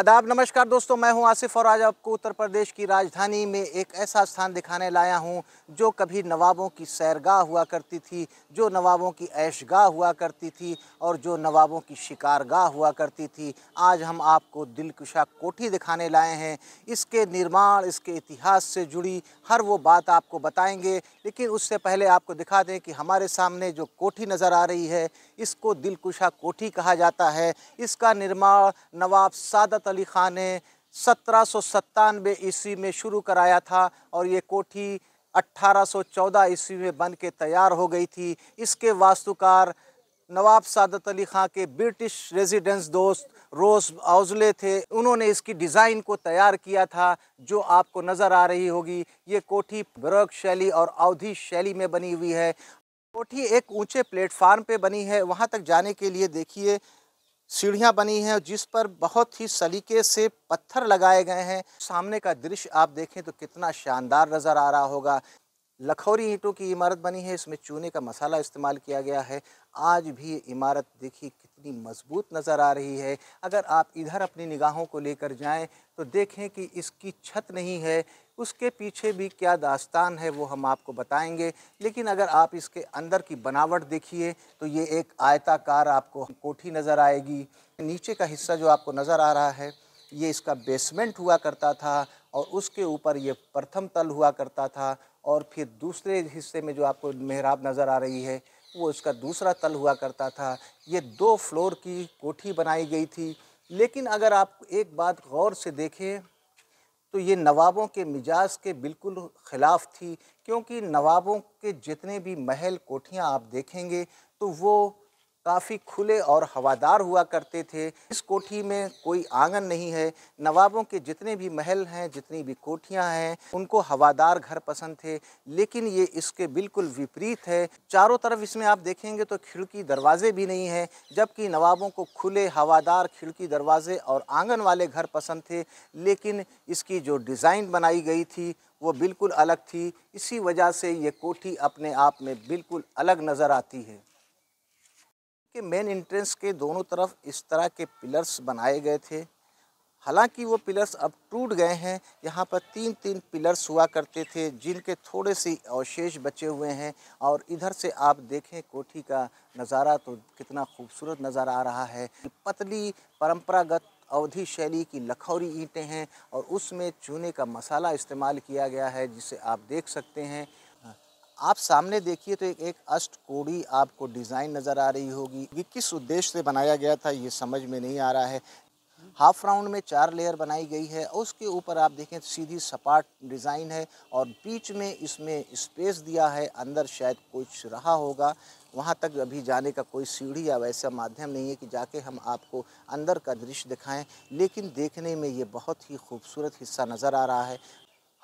आदाब नमस्कार दोस्तों मैं हूं आसिफ और आज आपको उत्तर प्रदेश की राजधानी में एक ऐसा स्थान दिखाने लाया हूं जो कभी नवाबों की सैरगाह हुआ करती थी जो नवाबों की ऐशगाह हुआ करती थी और जो नवाबों की शिकारगाह हुआ करती थी आज हम आपको दिलकुशा कोठी दिखाने लाए हैं इसके निर्माण इसके इतिहास से जुड़ी हर वो बात आपको बताएँगे लेकिन उससे पहले आपको दिखा दें कि हमारे सामने जो कोठी नज़र आ रही है इसको दिलकुशा कोठी कहा जाता है इसका निर्माण नवाब सादत अली ख़ान ने सत्रह सौ सत्तानवे ईस्वी में शुरू कराया था और ये कोठी 1814 ईस्वी में बन के तैयार हो गई थी इसके वास्तुकार नवाब सादत अली खां के ब्रिटिश रेजिडेंस दोस्त रोज औजले थे उन्होंने इसकी डिज़ाइन को तैयार किया था जो आपको नज़र आ रही होगी ये कोठी ब्रग शैली और अवधि शैली में बनी हुई है कोठी एक ऊंचे प्लेटफार्म पे बनी है वहाँ तक जाने के लिए देखिए सीढ़ियाँ बनी हैं जिस पर बहुत ही सलीके से पत्थर लगाए गए हैं सामने का दृश्य आप देखें तो कितना शानदार नज़र आ रहा होगा लखौरी ईंटों की इमारत बनी है इसमें चूने का मसाला इस्तेमाल किया गया है आज भी इमारत देखिए कितनी मजबूत नज़र आ रही है अगर आप इधर अपनी निगाहों को लेकर जाएं तो देखें कि इसकी छत नहीं है उसके पीछे भी क्या दास्तान है वो हम आपको बताएंगे लेकिन अगर आप इसके अंदर की बनावट देखिए तो ये एक आयताकार आपको कोठी नज़र आएगी नीचे का हिस्सा जो आपको नज़र आ रहा है ये इसका बेसमेंट हुआ करता था और उसके ऊपर ये प्रथम तल हुआ करता था और फिर दूसरे हिस्से में जो आपको मेहराब नज़र आ रही है वो इसका दूसरा तल हुआ करता था ये दो फ्लोर की कोठी बनाई गई थी लेकिन अगर आप एक बात गौर से देखें तो ये नवाबों के मिजाज के बिल्कुल ख़िलाफ़ थी क्योंकि नवाबों के जितने भी महल कोठियाँ आप देखेंगे तो वो काफ़ी खुले और हवादार हुआ करते थे इस कोठी में कोई आंगन नहीं है नवाबों के जितने भी महल हैं जितनी भी कोठियां हैं उनको हवादार घर पसंद थे लेकिन ये इसके बिल्कुल विपरीत है चारों तरफ इसमें आप देखेंगे तो खिड़की दरवाजे भी नहीं हैं जबकि नवाबों को खुले हवादार खिड़की दरवाजे और आंगन वाले घर पसंद थे लेकिन इसकी जो डिज़ाइन बनाई गई थी वो बिल्कुल अलग थी इसी वजह से ये कोठी अपने आप में बिल्कुल अलग नज़र आती है कि मेन इंट्रेंस के दोनों तरफ इस तरह के पिलर्स बनाए गए थे हालांकि वो पिलर्स अब टूट गए हैं यहाँ पर तीन तीन पिलर्स हुआ करते थे जिनके थोड़े से अवशेष बचे हुए हैं और इधर से आप देखें कोठी का नज़ारा तो कितना खूबसूरत नज़र आ रहा है पतली परंपरागत अवधि शैली की लखौरी ईंटें हैं और उसमें चूने का मसाला इस्तेमाल किया गया है जिसे आप देख सकते हैं आप सामने देखिए तो एक एक कोड़ी आपको डिज़ाइन नज़र आ रही होगी ये किस उद्देश्य से बनाया गया था ये समझ में नहीं आ रहा है हाफ राउंड में चार लेयर बनाई गई है और उसके ऊपर आप देखें तो सीधी सपाट डिज़ाइन है और बीच में इसमें स्पेस दिया है अंदर शायद कुछ रहा होगा वहाँ तक अभी जाने का कोई सीढ़ी या वैसा माध्यम नहीं है कि जाके हम आपको अंदर का दृश्य दिखाएं लेकिन देखने में ये बहुत ही खूबसूरत हिस्सा नज़र आ रहा है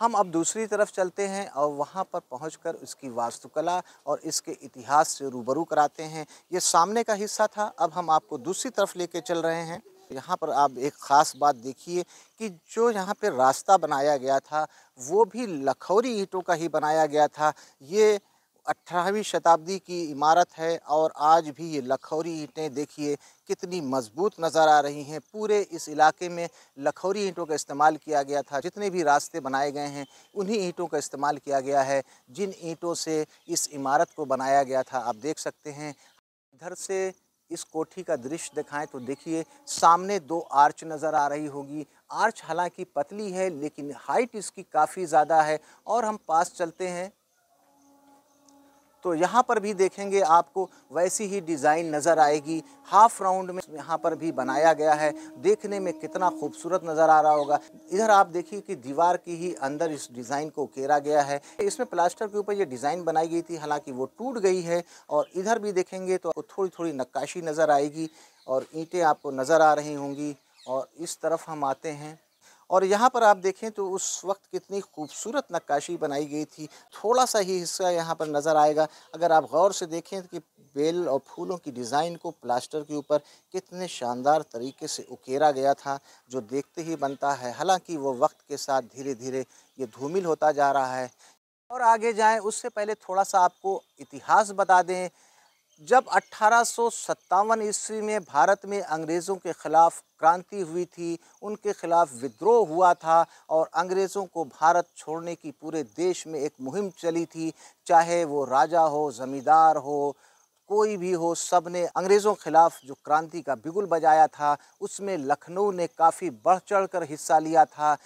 हम अब दूसरी तरफ चलते हैं और वहाँ पर पहुँच उसकी वास्तुकला और इसके इतिहास से रूबरू कराते हैं ये सामने का हिस्सा था अब हम आपको दूसरी तरफ लेके चल रहे हैं यहाँ पर आप एक ख़ास बात देखिए कि जो यहाँ पर रास्ता बनाया गया था वो भी लखौरी ईंटों का ही बनाया गया था ये अट्ठारहवीं शताब्दी की इमारत है और आज भी ये लखौरी ईंटें देखिए कितनी मजबूत नज़र आ रही हैं पूरे इस इलाके में लखौरी ईंटों का इस्तेमाल किया गया था जितने भी रास्ते बनाए गए हैं उन्हीं ईंटों का इस्तेमाल किया गया है जिन ईंटों से इस इमारत को बनाया गया था आप देख सकते हैं इधर से इस कोठी का दृश्य दिखाएं तो देखिए सामने दो आर्च नज़र आ रही होगी आर्च हालांकि पतली है लेकिन हाइट इसकी काफ़ी ज़्यादा है और हम पास चलते हैं तो यहाँ पर भी देखेंगे आपको वैसी ही डिज़ाइन नज़र आएगी हाफ राउंड में यहाँ पर भी बनाया गया है देखने में कितना खूबसूरत नज़र आ रहा होगा इधर आप देखिए कि दीवार की ही अंदर इस डिज़ाइन को केरा गया है इसमें प्लास्टर के ऊपर ये डिज़ाइन बनाई गई थी हालांकि वो टूट गई है और इधर भी देखेंगे तो आपको थोड़ी थोड़ी नक्काशी नज़र आएगी और ईंटें आपको नज़र आ रही होंगी और इस तरफ हम आते हैं और यहाँ पर आप देखें तो उस वक्त कितनी खूबसूरत नक्काशी बनाई गई थी थोड़ा सा ही हिस्सा यहाँ पर नज़र आएगा अगर आप गौर से देखें कि बेल और फूलों की डिज़ाइन को प्लास्टर के ऊपर कितने शानदार तरीके से उकेरा गया था जो देखते ही बनता है हालांकि वो वक्त के साथ धीरे धीरे ये धूमिल होता जा रहा है और आगे जाएं उससे पहले थोड़ा सा आपको इतिहास बता दें जब अट्ठारह ईस्वी में भारत में अंग्रेज़ों के ख़िलाफ़ क्रांति हुई थी उनके ख़िलाफ़ विद्रोह हुआ था और अंग्रेज़ों को भारत छोड़ने की पूरे देश में एक मुहिम चली थी चाहे वो राजा हो ज़मींदार हो कोई भी हो सब ने अंग्रेज़ों के ख़िलाफ़ जो क्रांति का बिगुल बजाया था उसमें लखनऊ ने काफ़ी बढ़ चढ़ कर हिस्सा लिया था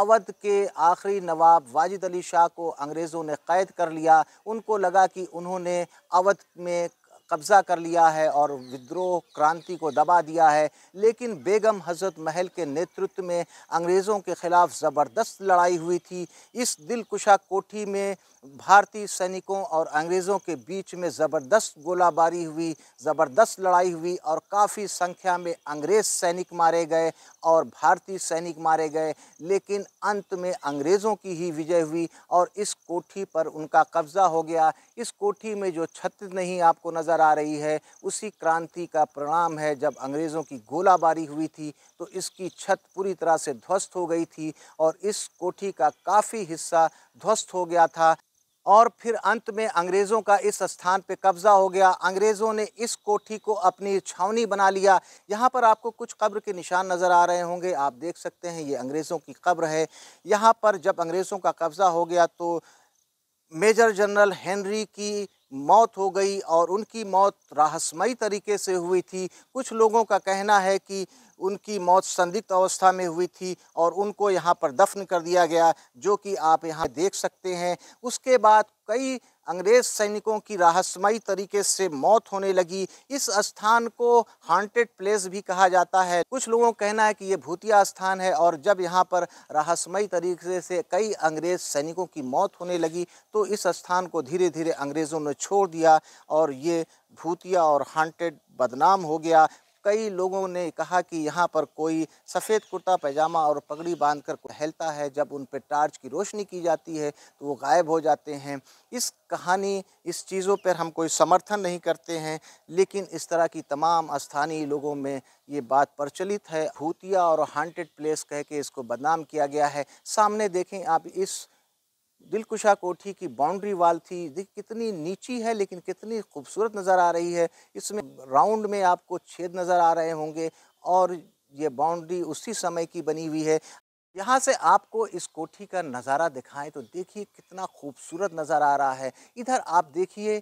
अवध के आखिरी नवाब वाजिद अली शाह को अंग्रेज़ों ने कैद कर लिया उनको लगा कि उन्होंने अवध में कब्ज़ा कर लिया है और विद्रोह क्रांति को दबा दिया है लेकिन बेगम हजरत महल के नेतृत्व में अंग्रेज़ों के ख़िलाफ़ ज़बरदस्त लड़ाई हुई थी इस दिलकुशा कोठी में भारतीय सैनिकों और अंग्रेज़ों के बीच में ज़बरदस्त गोलाबारी हुई ज़बरदस्त लड़ाई हुई और काफ़ी संख्या में अंग्रेज़ सैनिक मारे गए और भारतीय सैनिक मारे गए लेकिन अंत में अंग्रेज़ों की ही विजय हुई और इस कोठी पर उनका कब्ज़ा हो गया इस कोठी में जो छत नहीं आपको नज़र आ रही है उसी क्रांति का परिणाम है जब अंग्रेज़ों की गोलाबारी हुई थी तो इसकी छत पूरी तरह से ध्वस्त हो गई थी और इस कोठी का काफ़ी हिस्सा ध्वस्त हो गया था और फिर अंत में अंग्रेज़ों का इस स्थान पर कब्ज़ा हो गया अंग्रेज़ों ने इस कोठी को अपनी छावनी बना लिया यहाँ पर आपको कुछ कब्र के निशान नज़र आ रहे होंगे आप देख सकते हैं ये अंग्रेज़ों की कब्र है यहाँ पर जब अंग्रेज़ों का कब्ज़ा हो गया तो मेजर जनरल हेनरी की मौत हो गई और उनकी मौत रहस्यमयी तरीके से हुई थी कुछ लोगों का कहना है कि उनकी मौत संदिग्ध अवस्था में हुई थी और उनको यहाँ पर दफन कर दिया गया जो कि आप यहाँ देख सकते हैं उसके बाद कई अंग्रेज सैनिकों की रहस्यमयी तरीके से मौत होने लगी इस स्थान को हॉन्टेड प्लेस भी कहा जाता है कुछ लोगों का कहना है कि ये भूतिया स्थान है और जब यहाँ पर रहस्यमयी तरीके से कई अंग्रेज सैनिकों की मौत होने लगी तो इस स्थान को धीरे धीरे अंग्रेज़ों ने छोड़ दिया और ये भूतिया और हॉन्टेड बदनाम हो गया कई लोगों ने कहा कि यहाँ पर कोई सफ़ेद कुर्ता पैजामा और पगड़ी बांध कर टहलता है जब उन पर टार्च की रोशनी की जाती है तो वो गायब हो जाते हैं इस कहानी इस चीज़ों पर हम कोई समर्थन नहीं करते हैं लेकिन इस तरह की तमाम स्थानीय लोगों में ये बात प्रचलित है भूतिया और हांटेड प्लेस कह के इसको बदनाम किया गया है सामने देखें आप इस दिलकुशा कोठी की बाउंड्री वाल थी देखिए कितनी नीची है लेकिन कितनी खूबसूरत नज़र आ रही है इसमें राउंड में आपको छेद नज़र आ रहे होंगे और ये बाउंड्री उसी समय की बनी हुई है यहाँ से आपको इस कोठी का नज़ारा दिखाएं तो देखिए कितना खूबसूरत नज़र आ रहा है इधर आप देखिए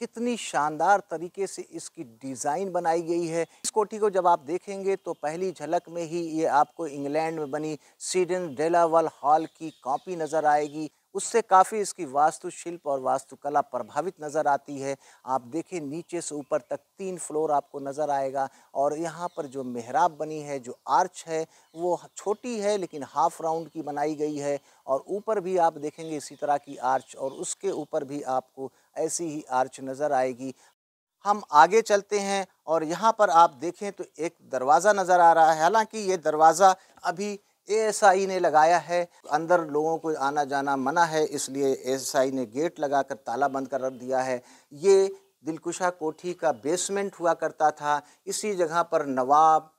कितनी शानदार तरीके से इसकी डिज़ाइन बनाई गई है इस कोठी को जब आप देखेंगे तो पहली झलक में ही ये आपको इंग्लैंड में बनी सीडन डेलावल हॉल की कॉपी नज़र आएगी उससे काफ़ी इसकी वास्तुशिल्प और वास्तुकला प्रभावित नज़र आती है आप देखें नीचे से ऊपर तक तीन फ्लोर आपको नज़र आएगा और यहाँ पर जो मेहराब बनी है जो आर्च है वो छोटी है लेकिन हाफ राउंड की बनाई गई है और ऊपर भी आप देखेंगे इसी तरह की आर्च और उसके ऊपर भी आपको ऐसी ही आर्च नज़र आएगी हम आगे चलते हैं और यहाँ पर आप देखें तो एक दरवाज़ा नज़र आ रहा है हालांकि ये दरवाज़ा अभी एएसआई ने लगाया है अंदर लोगों को आना जाना मना है इसलिए एएसआई ने गेट लगाकर ताला बंद कर दिया है ये दिलकुशा कोठी का बेसमेंट हुआ करता था इसी जगह पर नवाब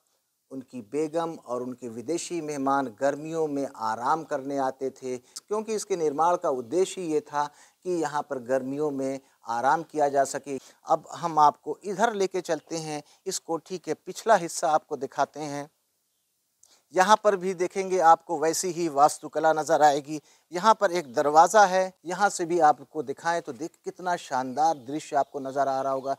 उनकी बेगम और उनके विदेशी मेहमान गर्मियों में आराम करने आते थे क्योंकि इसके निर्माण का उद्देश्य ये था कि यहाँ पर गर्मियों में आराम किया जा सके अब हम आपको इधर लेके चलते हैं इस कोठी के पिछला हिस्सा आपको दिखाते हैं यहाँ पर भी देखेंगे आपको वैसी ही वास्तुकला नज़र आएगी यहाँ पर एक दरवाज़ा है यहाँ से भी आपको दिखाएं तो देख कितना शानदार दृश्य आपको नज़र आ रहा होगा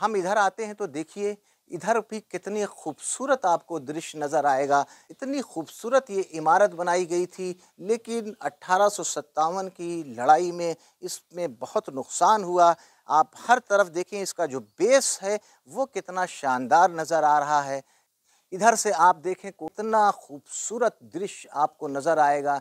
हम इधर आते हैं तो देखिए इधर भी कितनी खूबसूरत आपको दृश्य नज़र आएगा इतनी खूबसूरत ये इमारत बनाई गई थी लेकिन अट्ठारह की लड़ाई में इसमें बहुत नुकसान हुआ आप हर तरफ देखें इसका जो बेस है वो कितना शानदार नज़र आ रहा है इधर से आप देखें कितना खूबसूरत दृश्य आपको नज़र आएगा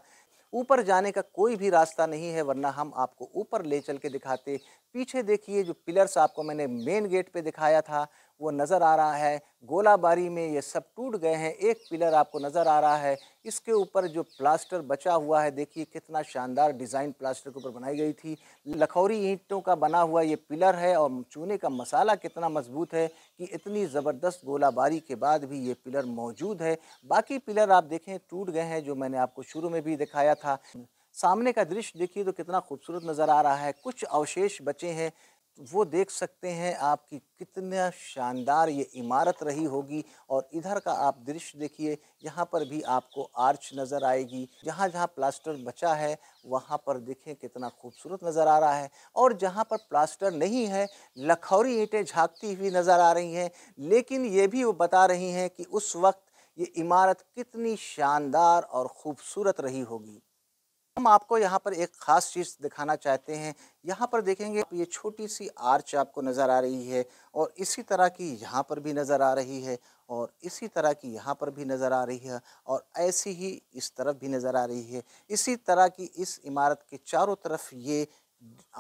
ऊपर जाने का कोई भी रास्ता नहीं है वरना हम आपको ऊपर ले चल के दिखाते पीछे देखिए जो पिलर्स आपको मैंने मेन गेट पे दिखाया था वो नज़र आ रहा है गोलाबारी में ये सब टूट गए हैं एक पिलर आपको नज़र आ रहा है इसके ऊपर जो प्लास्टर बचा हुआ है देखिए कितना शानदार डिज़ाइन प्लास्टर के ऊपर बनाई गई थी लखौरी ईंटों का बना हुआ ये पिलर है और चूने का मसाला कितना मजबूत है कि इतनी ज़बरदस्त गोलाबारी के बाद भी ये पिलर मौजूद है बाकी पिलर आप देखें टूट गए हैं जो मैंने आपको शुरू में भी दिखाया था सामने का दृश्य देखिए तो कितना खूबसूरत नज़र आ रहा है कुछ अवशेष बचे हैं वो देख सकते हैं आपकी कितना शानदार ये इमारत रही होगी और इधर का आप दृश्य देखिए यहाँ पर भी आपको आर्च नज़र आएगी जहाँ जहाँ प्लास्टर बचा है वहाँ पर देखें कितना खूबसूरत नज़र आ रहा है और जहाँ पर प्लास्टर नहीं है लखौरी ईंटें झाँकती हुई नज़र आ रही हैं लेकिन ये भी वो बता रही हैं कि उस वक्त ये इमारत कितनी शानदार और ख़ूबसूरत रही होगी हम आपको यहाँ पर एक ख़ास चीज़ दिखाना चाहते हैं यहाँ पर देखेंगे ये छोटी सी आर्च आपको नज़र आ रही है और इसी तरह की यहाँ पर भी नज़र आ रही है और इसी तरह की यहाँ पर भी नज़र आ रही है और ऐसी ही इस तरफ भी नज़र आ रही है इसी तरह की इस इमारत के चारों तरफ ये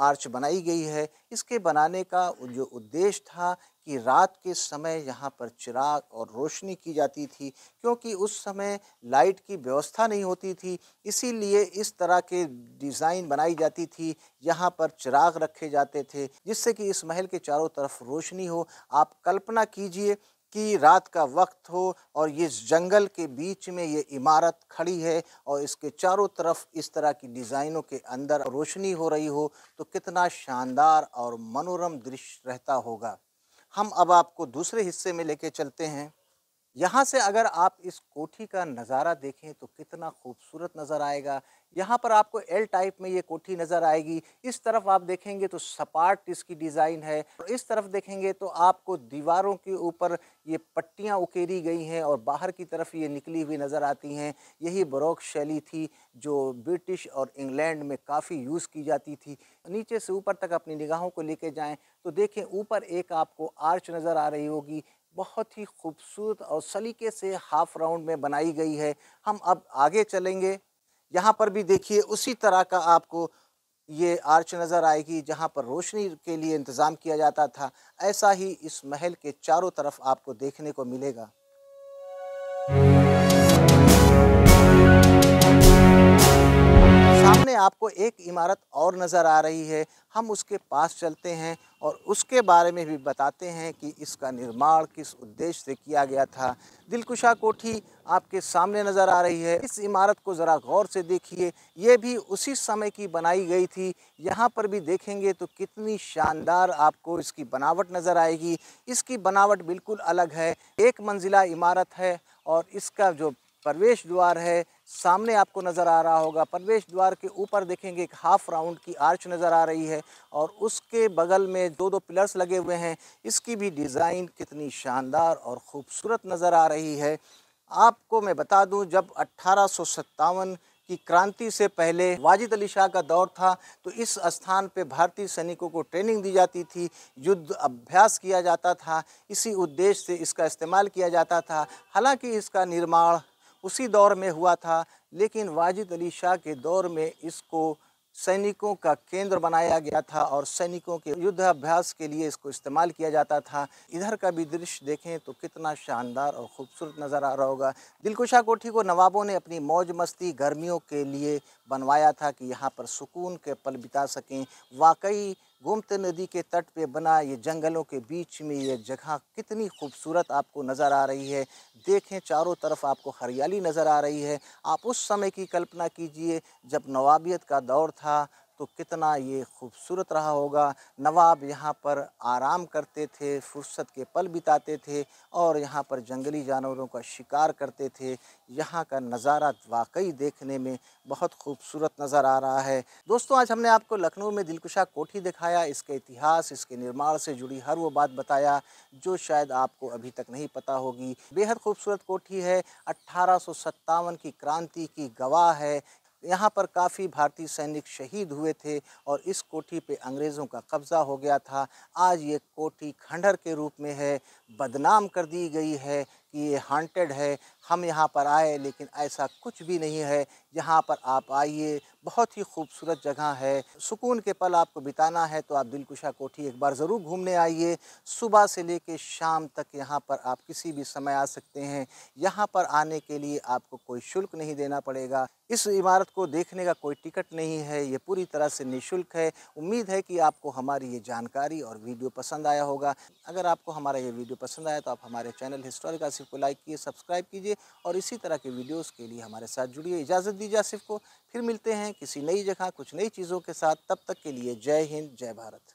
आर्च बनाई गई है इसके बनाने का जो उद्देश्य था कि रात के समय यहाँ पर चिराग और रोशनी की जाती थी क्योंकि उस समय लाइट की व्यवस्था नहीं होती थी इसीलिए इस तरह के डिज़ाइन बनाई जाती थी यहाँ पर चिराग रखे जाते थे जिससे कि इस महल के चारों तरफ रोशनी हो आप कल्पना कीजिए कि रात का वक्त हो और ये जंगल के बीच में ये इमारत खड़ी है और इसके चारों तरफ इस तरह की डिज़ाइनों के अंदर रोशनी हो रही हो तो कितना शानदार और मनोरम दृश्य रहता होगा हम अब आपको दूसरे हिस्से में लेके चलते हैं यहाँ से अगर आप इस कोठी का नज़ारा देखें तो कितना खूबसूरत नज़र आएगा यहाँ पर आपको एल टाइप में ये कोठी नज़र आएगी इस तरफ आप देखेंगे तो सपाट इसकी डिज़ाइन है और इस तरफ देखेंगे तो आपको दीवारों के ऊपर ये पट्टियाँ उकेरी गई हैं और बाहर की तरफ ये निकली हुई नज़र आती हैं यही बरोक शैली थी जो ब्रिटिश और इंग्लैंड में काफ़ी यूज़ की जाती थी नीचे से ऊपर तक अपनी निगाहों को लेके जाएँ तो देखें ऊपर एक आपको आर्च नज़र आ रही होगी बहुत ही खूबसूरत और सलीके से हाफ राउंड में बनाई गई है हम अब आगे चलेंगे यहाँ पर भी देखिए उसी तरह का आपको ये आर्च नज़र आएगी जहाँ पर रोशनी के लिए इंतज़ाम किया जाता था ऐसा ही इस महल के चारों तरफ आपको देखने को मिलेगा सामने आपको एक इमारत और नज़र आ रही है हम उसके पास चलते हैं और उसके बारे में भी बताते हैं कि इसका निर्माण किस उद्देश्य से किया गया था दिलकुशा कोठी आपके सामने नज़र आ रही है इस इमारत को ज़रा गौर से देखिए ये भी उसी समय की बनाई गई थी यहाँ पर भी देखेंगे तो कितनी शानदार आपको इसकी बनावट नज़र आएगी इसकी बनावट बिल्कुल अलग है एक मंजिला इमारत है और इसका जो प्रवेश द्वार है सामने आपको नज़र आ रहा होगा प्रवेश द्वार के ऊपर देखेंगे एक हाफ राउंड की आर्च नज़र आ रही है और उसके बगल में दो दो पिलर्स लगे हुए हैं इसकी भी डिज़ाइन कितनी शानदार और ख़ूबसूरत नज़र आ रही है आपको मैं बता दूं जब अट्ठारह की क्रांति से पहले वाजिद अली शाह का दौर था तो इस स्थान पे भारतीय सैनिकों को ट्रेनिंग दी जाती थी युद्ध अभ्यास किया जाता था इसी उद्देश्य से इसका इस्तेमाल किया जाता था हालांकि इसका निर्माण उसी दौर में हुआ था लेकिन वाजिद अली शाह के दौर में इसको सैनिकों का केंद्र बनाया गया था और सैनिकों के युद्धाभ्यास के लिए इसको इस्तेमाल किया जाता था इधर का भी दृश्य देखें तो कितना शानदार और ख़ूबसूरत नज़र आ रहा होगा दिलकुशा कोठी को नवाबों ने अपनी मौज मस्ती गर्मियों के लिए बनवाया था कि यहाँ पर सुकून के पल बिता सकें वाकई गोमती नदी के तट पे बना ये जंगलों के बीच में ये जगह कितनी खूबसूरत आपको नज़र आ रही है देखें चारों तरफ आपको हरियाली नज़र आ रही है आप उस समय की कल्पना कीजिए जब नवाबियत का दौर था तो कितना ये खूबसूरत रहा होगा नवाब यहाँ पर आराम करते थे फुर्सत के पल बिताते थे और यहाँ पर जंगली जानवरों का शिकार करते थे यहाँ का नज़ारा वाकई देखने में बहुत खूबसूरत नज़र आ रहा है दोस्तों आज हमने आपको लखनऊ में दिलकुशा कोठी दिखाया इसके इतिहास इसके निर्माण से जुड़ी हर वो बात बताया जो शायद आपको अभी तक नहीं पता होगी बेहद खूबसूरत कोठी है अट्ठारह की क्रांति की गवाह है यहाँ पर काफ़ी भारतीय सैनिक शहीद हुए थे और इस कोठी पे अंग्रेज़ों का कब्ज़ा हो गया था आज ये कोठी खंडर के रूप में है बदनाम कर दी गई है कि ये हांटेड है हम यहाँ पर आए लेकिन ऐसा कुछ भी नहीं है यहाँ पर आप आइए बहुत ही खूबसूरत जगह है सुकून के पल आपको बिताना है तो आप दिलकुशा कोठी एक बार ज़रूर घूमने आइए सुबह से लेकर शाम तक यहाँ पर आप किसी भी समय आ सकते हैं यहाँ पर आने के लिए आपको कोई शुल्क नहीं देना पड़ेगा इस इमारत को देखने का कोई टिकट नहीं है ये पूरी तरह से निःशुल्क है उम्मीद है कि आपको हमारी ये जानकारी और वीडियो पसंद आया होगा अगर आपको हमारा ये वीडियो पसंद आया तो आप हमारे चैनल हिस्टोरिका आसिफ को लाइक कीजिए सब्सक्राइब कीजिए और इसी तरह के वीडियोस के लिए हमारे साथ जुड़िए इजाज़त दीजिए आसिफ को फिर मिलते हैं किसी नई जगह कुछ नई चीज़ों के साथ तब तक के लिए जय हिंद जय भारत